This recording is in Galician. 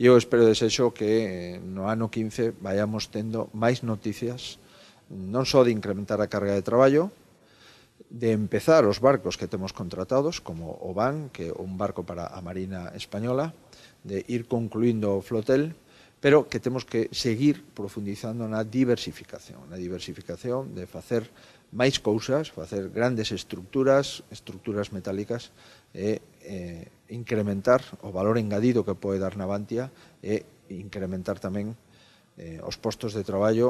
E eu espero desexo que eh, no ano 15 vayamos tendo máis noticias non só de incrementar a carga de traballo, de empezar os barcos que temos contratados, como o BAN, que é un barco para a Marina Española, de ir concluindo o flotel, pero que temos que seguir profundizando na diversificación, na diversificación de facer máis cousas, facer grandes estructuras, estructuras metálicas, e eh, incrementar o valor engadido que pode dar Navantia e incrementar tamén eh, os postos de traballo